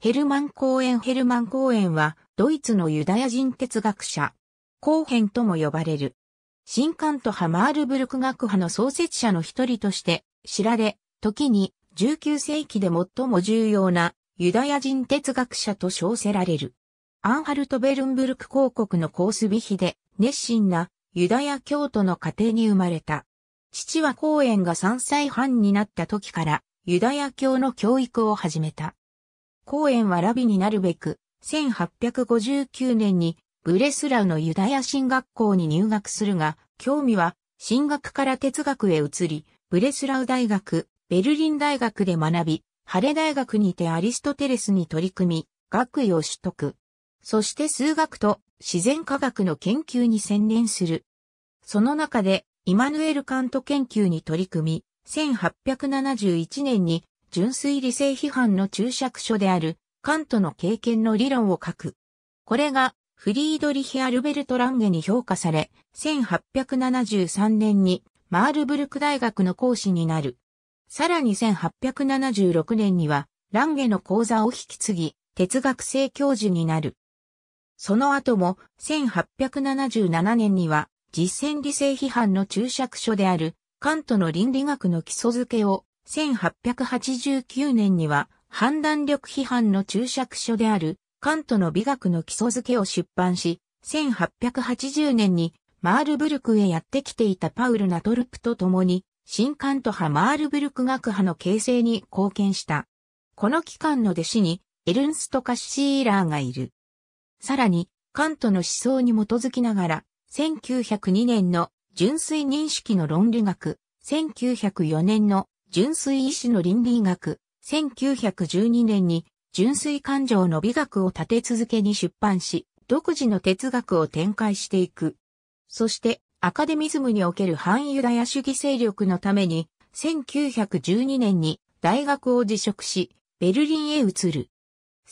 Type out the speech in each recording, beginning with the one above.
ヘルマン・公園ヘルマン・公園は、ドイツのユダヤ人哲学者、後編とも呼ばれる。新刊とハマールブルク学派の創設者の一人として知られ、時に19世紀で最も重要なユダヤ人哲学者と称せられる。アンハルト・ベルンブルク公国のコースビヒで熱心なユダヤ教徒の家庭に生まれた。父は公園が3歳半になった時からユダヤ教の教育を始めた。公園はラビになるべく、1859年にブレスラウのユダヤ神学校に入学するが、興味は神学から哲学へ移り、ブレスラウ大学、ベルリン大学で学び、ハレ大学にてアリストテレスに取り組み、学位を取得。そして数学と自然科学の研究に専念する。その中で、イマヌエル・カント研究に取り組み、1871年に純粋理性批判の注釈書である、カントの経験の理論を書く。これが、フリードリヒ・アルベルト・ランゲに評価され、1873年にマールブルク大学の講師になる。さらに1876年には、ランゲの講座を引き継ぎ、哲学生教授になる。その後も、1877年には、実践理性批判の注釈書である、カントの倫理学の基礎づけを1889年には判断力批判の注釈書であるカントの美学の基礎づけを出版し、1880年にマールブルクへやってきていたパウル・ナトルプと共に、新カント派マールブルク学派の形成に貢献した。この期間の弟子にエルンスト・カッシーラーがいる。さらに、カントの思想に基づきながら、1902年の純粋認識の論理学、1904年の純粋医師の倫理学、1912年に純粋感情の美学を立て続けに出版し、独自の哲学を展開していく。そして、アカデミズムにおける反ユダヤ主義勢力のために、1912年に大学を辞職し、ベルリンへ移る。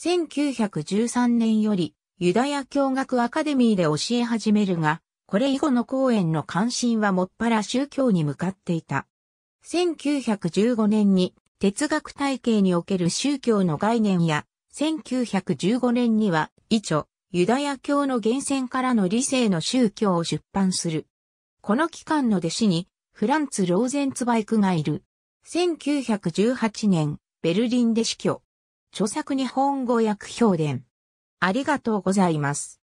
1913年より、ユダヤ教学アカデミーで教え始めるが、これ以後の講演の関心はもっぱら宗教に向かっていた。1915年に哲学体系における宗教の概念や、1915年には、以著、ユダヤ教の源泉からの理性の宗教を出版する。この期間の弟子に、フランツ・ローゼンツバイクがいる。1918年、ベルリンで死去。著作日本語訳評伝。ありがとうございます。